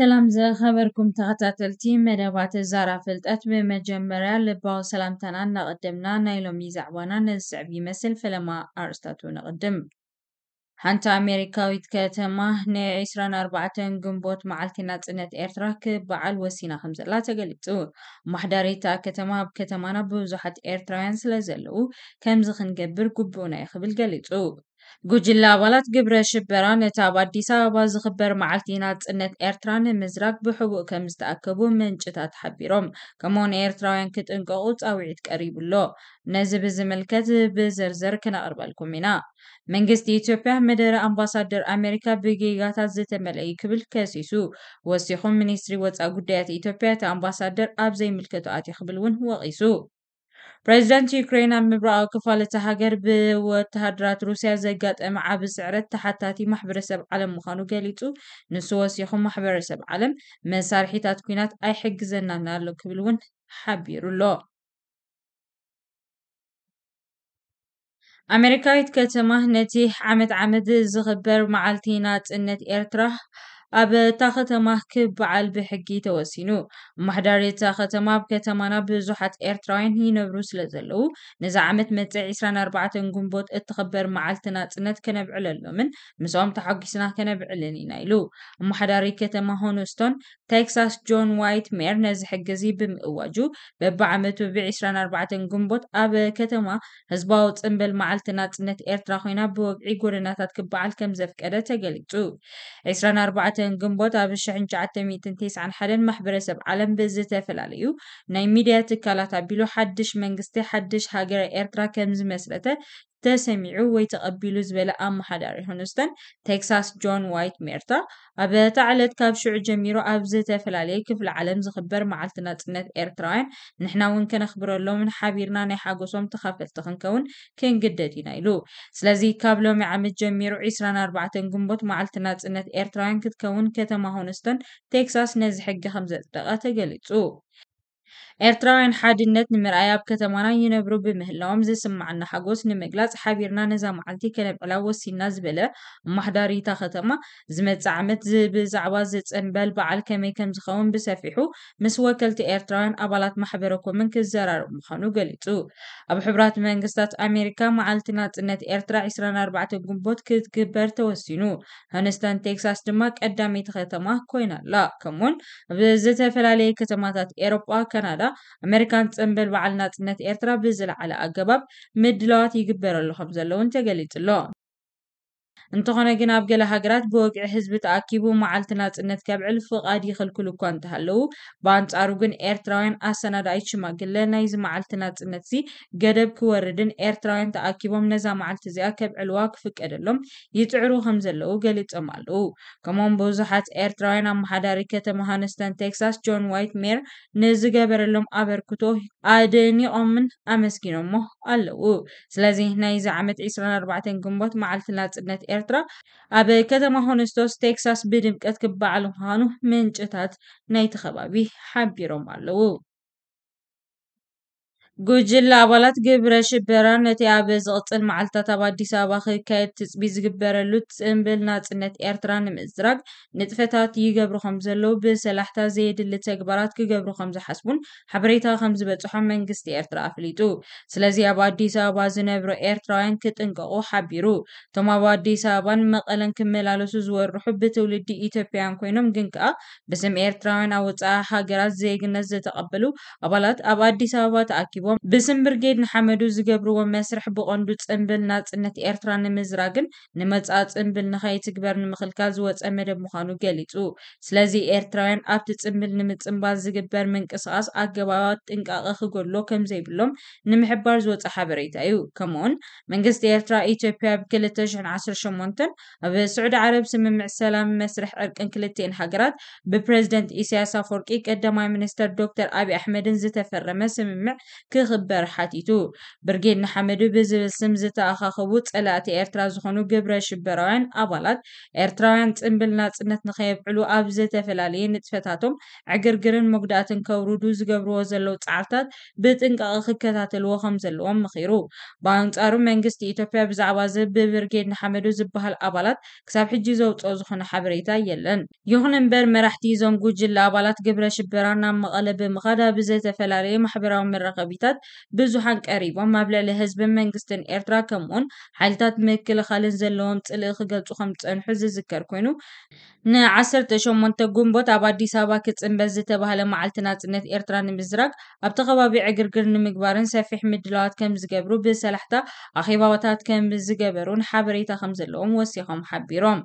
سلام زه خبركم تغطى تلتي مدابات الزارة فلت أتبع مجمرة لباو سلام تنان نقدمنا نايلو ميزع ونان السعبي مثل فلما أرستاتو نقدم حانت أمريكا ويتكاتما هني عسران أربعة قنبوت مع الكنات إنت إرتراك بعل وسينا خمزة لا تقلتو محداري تاكتما بكتمانا بوزوحة إرتراين سلزلو كمزخن قبر قبونا يخبل قلتو ጉጅለ ኣባላት ግብረ ሽበራ ነቲ ኣብ ኣዲስ ኣበባ ዝኽበር መዓልቲ ናጽነት ኤርትራ ንምዝራግ ብሕቡእ ከም ዝተኣከቡ ምንጭታት ሓቢሮም ከምኡውን ኤርትራውያን ክጥንቀቑ ጻውዒት ቀሪቡሎ ነዚ ብዝምልከት ብዝርዝር ክነቕርበልኩም ኢና መንግስቲ ኢትዮጵያ መደረ ኣምባሳደር ኣሜሪካ ብጌጋታት ዝተመልአዩ ክብል ከሲሱ ወሲኹም ሚኒስትሪ ወፃኢ ጉዳያት ኢትዮጵያ እቲ ኣምባሳደር ኣብ ዘይምልከቶ ኣትዩ ክብል እውን ወቒሱ ፕረዚደንት ዩክሬን ኣብ ምብራቃዊ ክፋለት ሃገር ብወተሃደራት ሩስያ ዘጋጠመ ዓብ ስዕረት ተሓታቲ ማሕበረሰብ ዓለም ምዃኑ ገሊጹ ንሱ ወሲኹም ማሕበረሰብ ዓለም መሳርሒታት ኩናት ኣይሕግዘናን ኣሎ ክብል እውን ሓቢሩ ኣሎ ኣሜሪካዊት ከተማ ነቲ ዓመት ዓመት ዝኽበር መዓልቲ ናፅነት ኤርትራ ኣብ እታ ከተማ ክበዓል ብሕጊ ተወሲኑ ኣማሕዳሪ እታ ከተማ ኣብ ከተማና ብዙሓት ኤርትራውያን ይነብሩ ስለ ዘለዉ ነዚ ዓመት መፅእ 24 ግንቦት እትኽበር መዓልቲ ናፅነት ከነብዕል ኣሎምን ምስኦም ተሓጊስና ከነብዕልን ኢና ኢሉ ኣማሕዳሪ ከተማ ሆኖስቶን ቴክሳስ ጆን ዋይት ሜር ነዚ ሕጊ እዚ ብምእዋጁ በብዓመቱ ብ24 ግንቦት ኣብ ከተማ ህዝባዊ ፅንብል መዓልቲ ናፅነት ኤርትራ ኮይና ብወግዒ ጎደናታት ክበዓል ከም ዘፍቀደ ተገሊጹ 24 ግንቦት ኣብ 1991 ማሕበረሰብ ዓለም ብዝተፈላለዩ ናይ ሚድያ ትካላት ኣቢሉ ሓድሽ መንግስቲ ሓድሽ ሃገረ ኤርትራ ከም ዝመስረተ ተሰሚዑ ወይ ተቐቢሉ ዝበለ ኣመሓዳሪ ህነስተን ቴክሳስ ጆን ዋይት ሜርታ ኣብ እታ ዕለት ካብ ሽዑ ጀሚሩ ኣብ ዝተፈላለየ ክፍሊ ዓለም ዝኽበር መዓልቲ ናፅነት ኤርትራውያን ንሕና እውን ከነኽብረሎምን ሓቢርና ናይ ሓጎሶም ተኸፈልቲ ክንከውን ክንግደድ ኢና ኢሉ ስለዚ ካብ ሎሚ ዓመት ጀሚሩ 24 ግንቦት መዓልቲ ናፅነት ኤርትራውያን ክትከውን ከተማ ሆነስተን ቴክሳስ ነዚ ሕጊ ከም ዘጽደቐ ተገሊጹ ኤርትራውያን ሓድነት ንምርኣያ ኣብ ከተማና ይነብሩ ብምህላዎም ዝስምዓና ሓጎስ ንምግላጽ ሓቢርና ነዛ መዓልቲ ከነብዕላ ወሲና ዝበለ ኣማሕዳሪ እታ ከተማ ዝመጽእ ዓመት ብዛዕባ ዝጽንበል በዓል ከመይ ከም ዝኸውን ብሰፊሑ ምስ ወከልቲ ኤርትራውያን ኣባላት ማሕበረ ኮምን ክዘራርብ ምዃኑ ገሊጹ ኣብ ሕቡራት መንግስታት ኣሜሪካ መዓልቲ ናጽነት ኤርትራ 24 ጉንቦት ክትግበር ተወሲኑ ሃነስታን ቴክሳስ ድማ ቀዳመይቲ ከተማ ኮይና ኣላ ከምኡውን ኣብ ዝተፈላለየ ከተማታት ኤሮጳ ካናዳ ኣሜሪካን ትፅምብል በዓል ናፅነት ኤርትራ ብዝለዓለ ኣገባብ ምድላዋት ይግበረሉ ከም ዘለውን ተገሊጹ ኣሎ እንተኾነ ግን ኣብ ገለ ሃገራት ብወግዒ ህዝቢ ተኣኪቡ መዓልቲ ናፅነት ከብዕል ፍቓድ ይኽልክል እኳ እንተሃለዉ ብኣንጻሩ ግን ኤርትራውያን ኣሰናዳይት ሽማግለ ናይዚ መዓልቲ ናፅነት እዚ ገደብ ክወርድን ኤርትራውያን ተኣኪቦም ነዛ መዓልቲ እዚኣ ከብዕልዋ ክፍቀደሎም ይፅዕሩ ከም ዘለዉ ገሊፆም ኣለዉ ከምኦም ብብዙሓት ኤርትራውያን ኣመሓዳሪ ከተማ ሃነስተን ቴክሳስ ጆን ዋይት ሜር ንዝገበረሎም ኣበርክቶ ኣደኒቖምን ኣመስጊኖሞ ኣለዉ ስለዚ ናይዚ ዓመት 24 ግንቦት መዓልቲ ናፅነት ኤርትራ ኣብ ከተማ ሆነስቶስ ቴክሳስ ብድምቀት ክበዓል ምዃኑ ምንጭታት ናይቲ ኸባቢ ሓቢሮም ኣለዉ ጉጅለ ኣባላት ግብረ ሽበራ ነቲ ኣብ ዝቕፅል መዓልትታት ኣብ ኣዲስ ኣበባ ክካየድ ትፅቢት ዝግበረሉ ፅምብል ናፅነት ኤርትራ ንምእዝራግ ንጥፈታት ይገብሩ ከም ዘለዉ ብሰላሕታ ዘየድሊ ተግባራት ክገብሩ ከም ዝሓስቡን ሓበሬታ ከም ከምዝበፅሖም መንግስቲ ኤርትራ ኣፍሊጡ ስለዚ ኣብ ኣዲስ ኣበባ ዝነብሩ ኤርትራውያን ክጥንቀቑ ሓቢሩ እቶም ኣብ ኣዲስ ኣበባን መቐለን ክመላለሱ ዝወርሑ ብትውልዲ ኢትዮጵያን ኮይኖም ግን ከዓ ብስም ኤርትራውያን ኣብ ወፃኢ ሃገራት ዜግነት ዘተቐበሉ ኣባላት ኣብ ኣዲስ ኣበባ ተኣኪቡ ተመዝጊቦም ብስምብርጌድ ንሓመዱ ዝገብርዎ መስርሕ ብቐንዱ ፅምብል ናፅነት ኤርትራ ንምዝራግን ንመፃ ፅምብል ንኸይትግበር ንምኽልካል ዝወፀ መደብ ምዃኑ ገሊፁ ስለዚ ኤርትራውያን ኣብቲ ፅምብል ንምፅምባል ዝግበር ምንቅስቓስ ኣገባባት ጥንቃቐ ክገሎ ከም ዘይብሎም ንምሕባር ዝወፀ ሓበሬታ እዩ ከምኡውን መንግስቲ ኤርትራ ኢትዮጵያ ብ 218 ኣብ ስዑድ ዓረብ ስምምዕ ሰላም መስርሕ ዕርቅን ክልቲአን ሃገራት ብፕረዚደንት ኢሳያስ ኣፈወርቂ ቀዳማይ ሚኒስተር ዶክተር ኣብዪ ኣሕመድን ዝተፈረመ ስምምዕ ክኽበር ሓቲቱ ብርጌድ ንሓመዱ ብዝብል ስም ዝተኣኻኽቡ ጸላእቲ ኤርትራ ዝኾኑ ግብረ ሽበራውያን ኣባላት ኤርትራውያን ፅምብል ናጽነት ንኸየብዕሉ ኣብ ዝተፈላለየ ንጥፈታቶም ዕግርግርን መጉዳእትን ከውርዱ ዝገብርዎ ዘለዉ ፃዕርታት ብጥንቃቐ ክከታተልዎ ከም ዘለዎም ምኺሩ ብኣንጻሩ መንግስቲ ኢትዮጵያ ብዛዕባ እዚ ብብርጌድ ንሓመዱ ዝበሃል ኣባላት ክሳብ ሕጂ ዘውፅኦ ዝኾነ ሓበሬታ የለን ይኹን እምበር መራሕቲ እዞም ጉጅለ ኣባላት ግብረ ሽበራ ናብ መቐለ ብምኻድ ኣብ ዝተፈላለየ ማሕበራዊ መራኸቢታ ሓይልታት ብዙሓን ቀሪቦም ኣብ ልዕሊ ህዝብን መንግስትን ኤርትራ ከምኡውን ሓይልታት ምክልኻልን ዘለዎም ፅልኢ ክገልፁ ከም ዝፀንሑ ዝዝከር ኮይኑ ን18 ጉንቦት ኣብ ኣዲስ ኣበባ ክፅንበት ዝተባሃለ መዓልቲ ናፅነት ኤርትራ ንምዝራግ ኣብቲ ከባቢ ዕግርግር ንምግባርን ሰፊሕ ምድላዋት ከም ዝገብሩ ብሰላሕታ ኣኼባታት ከም ዝገበሩን ሓበሬታ ከም ዘለዎም ወሲኾም ሓቢሮም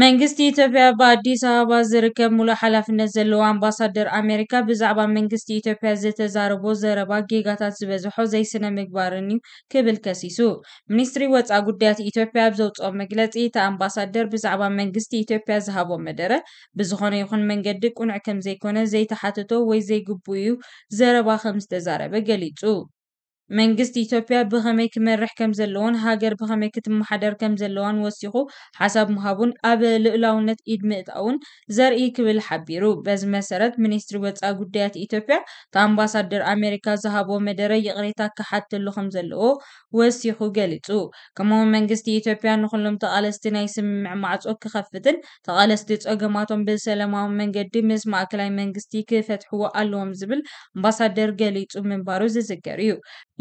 መንግስቲ ኢትዮጵያ ብኣዲስ ኣበባ ዝርከብ ሙሉእ ሓላፍነት ዘለዎ ኣምባሳደር ኣሜሪካ ብዛዕባ መንግስቲ ኢትዮጵያ ዝተዛረቦ ዘረባ ጌጋታት ዝበዝሖ ዘይስነ ምግባርን እዩ ክብል ከሲሱ ሚኒስትሪ ወፃ ጉዳያት ኢትዮጵያ ኣብ ዘውፅኦ መግለፂ እቲ ኣምባሳደር ብዛዕባ መንግስቲ ኢትዮጵያ ዝሃቦ መደረ ብዝኾነ ይኹን መንገዲ ቁኑዕ ከም ዘይኮነ ዘይተሓተቶ ወይ ዘይግቡ እዩ ዘረባ ከም ዝተዛረበ ገሊፁ መንግስቲ ኢትዮጵያ ብኸመይ ክመርሕ ከም ዘለዎን ሃገር ብኸመይ ክትመሓደር ከም ዘለዋን ወሲኹ ሓሳብ ምሃቡን ኣብ ልዕላውነት ኢድ ምእጣውን ዘርኢ ክብል ሓቢሩ በዚ መሰረት ሚኒስትሪ ወፃኢ ጉዳያት ኢትዮጵያ እቲ ኣሜሪካ ዝሃቦ መደረ ይቕሬታ ክሓትሉ ከም ዘለዎ ወሲኹ ገሊፁ ከምኡ መንግስቲ ኢትዮጵያ ንኩሎም ተቓለስቲ ናይ ስምምዕ ማዕፆ ክኸፍትን ተቓለስቲ ፀገማቶም ብሰላማዊ መንገዲ ምስ ማእከላይ መንግስቲ ክፈትሕዎ ኣለዎም ዝብል ኣምባሳደር ገሊፁ ምንባሩ ዝዝገር እዩ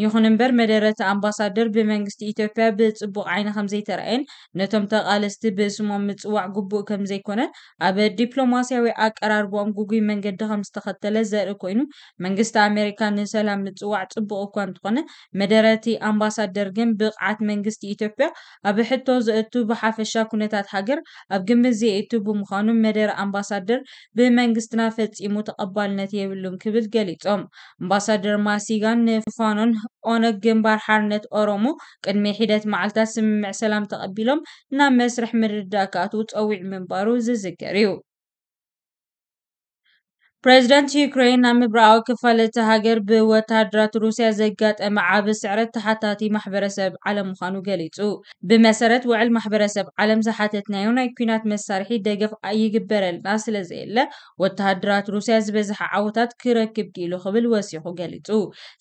ይኹን እምበር መደረቲ ኣምባሳደር ብመንግስቲ ኢትዮጵያ ብፅቡቅ ዓይኒ ከምዘይተረአየን ነቶም ተቃለስቲ ብስሞም ምፅዋዕ ጉቡእ ከምዘይኮነን ኣብ ዲፕሎማስያዊ ኣቀራርቦኦም ጉጉይ መንገዲ ከም ዝተኸተለ ዘርኢ ኮይኑ መንግስቲ ኣሜሪካ ንሰላም ምፅዋዕ ፅቡቅ እኳ እንትኾነ መደረቲ ኣምባሳደር ግን ብቕዓት መንግስቲ ኢትዮጵያ ኣብ ሕቶ ዘእቱ ብሓፈሻ ኩነታት ሃገር ኣብ ግምት ዘየእቱ ብምዃኑ መደረ ኣምባሳደር ብመንግስትና ፈፂሙ ተቐባልነት የብሉን ክብል ገሊፆም ኣምባሳደር ማሲጋን ንፋኖን ኦነግ ግንባር ሓርነት ኦሮሞ ቅድሚ ሒደት መዓልታት ስምምዕ ሰላም ተቐቢሎም ናብ መስርሕ ምርድዳእ ክኣትዉ ፀዊዕ ምንባሩ ዝዝከር እዩ ፕረዚደንት ዩክሬን ናብ ምብራቃዊ ክፋለት ሃገር ብወታደራት ሩስያ ዘጋጠመ ዓብ ስዕረት ተሓታቲ ማሕበረሰብ ዓለም ምዃኑ ገሊጹ ብመሰረት ውዕል ማሕበረሰብ ዓለም ዝሓተትናዮ ናይ ኩናት መሳርሒ ደገፍ ይግበረልና ስለ ዘየለ ወታሃደራት ሩስያ ዝበዝሐ ዓወታት ክረክብ ክኢሉ ክብል ወሲኹ ገሊጹ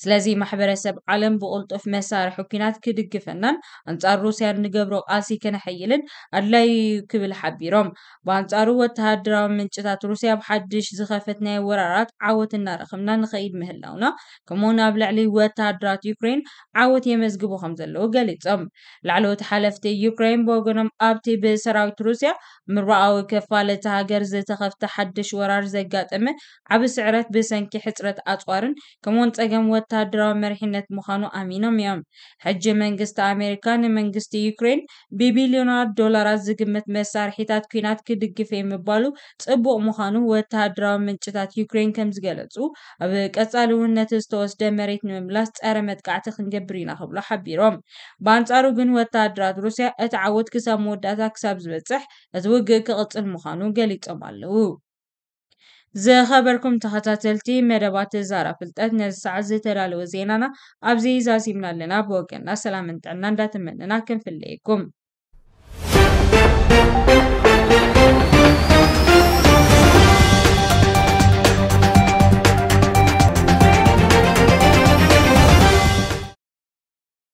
ስለዚ ማሕበረሰብ ዓለም ብቕልጡፍ መሳርሒ ኩናት ክድግፈናን ኣንጻር ሩስያ ንገብሮ ቃልሲ ከነሐይልን ኣድላይ ክብል ሓቢሮም ብኣንጻሩ ወተሃደራዊ ምንጭታት ሩስያ ብሓድሽ ዝኸፈትናዮ ናይ ወራራት ዓወት እናረኸብና ንኸይድ ምህላውና ከምኡ ናብ ልዕሊ ወታደራት ዩክሬን ዓወት የመዝግቡ ከም ዘለዉ ገሊፆም ላዕለዎት ሓለፍቲ ዩክሬን ብወገኖም ኣብቲ ብሰራዊት ሩስያ ምብራቃዊ ከፋለቲ ሃገር ዝተኸፍተ ሓድሽ ወራር ዘጋጠመ ዓብ ስዕረት ብሰንኪ ሕፅረት ኣፅዋርን ከምኡውን ፀገም ወታደራዊ መሪሕነት ምዃኑ ኣሚኖም እዮም ሕጂ መንግስቲ ኣሜሪካ ንመንግስቲ ዩክሬን ብቢልዮናት ዶላራት ዝግምት መሳርሒታት ኩናት ክድግፍ የምባሉ ፅቡቅ ምዃኑ ወታደራዊ ምንጭታት ሃገራት ዩክሬን ከም ዝገለፁ ኣብ ቀፃሊ ውህነት ዝተወስደ መሬት ንምምላስ ፀረ መጥቃዕቲ ክንገብር ኢና ክብሎ ሓቢሮም ብኣንፃሩ ግን ወታደራት ሩስያ እቲ ዓወት ክሳብ መወዳእታ ክሳብ ዝበፅሕ እቲ ውግእ ክቕፅል ምዃኑ ገሊፆም ኣለው ዝኸበርኩም ተኸታተልቲ መደባት ዛራ ፍልጠት ነዚ ሰዓት ዝተዳለወ ዜናና ኣብዚ ዛዚምና ኣለና ብወገና ሰላምን ጥዕና እንዳተመንና ክንፍለየኩም